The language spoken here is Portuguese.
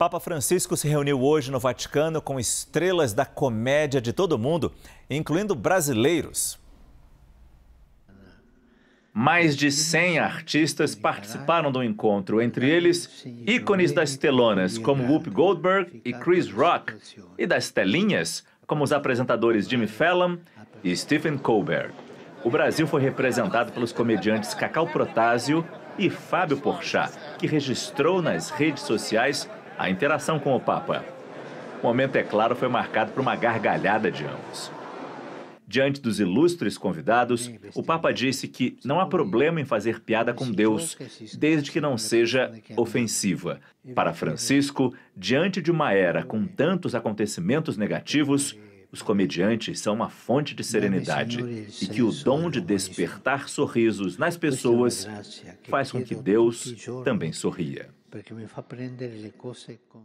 Papa Francisco se reuniu hoje no Vaticano com estrelas da comédia de todo mundo, incluindo brasileiros. Mais de 100 artistas participaram do encontro, entre eles ícones das telonas, como Whoopi Goldberg e Chris Rock, e das telinhas, como os apresentadores Jimmy Fallon e Stephen Colbert. O Brasil foi representado pelos comediantes Cacau Protásio e Fábio Porchat, que registrou nas redes sociais a interação com o Papa. O momento, é claro, foi marcado por uma gargalhada de ambos. Diante dos ilustres convidados, o Papa disse que não há problema em fazer piada com Deus, desde que não seja ofensiva. Para Francisco, diante de uma era com tantos acontecimentos negativos, os comediantes são uma fonte de serenidade e que o dom de despertar sorrisos nas pessoas faz com que Deus também sorria. porque me fa prendere le cose con...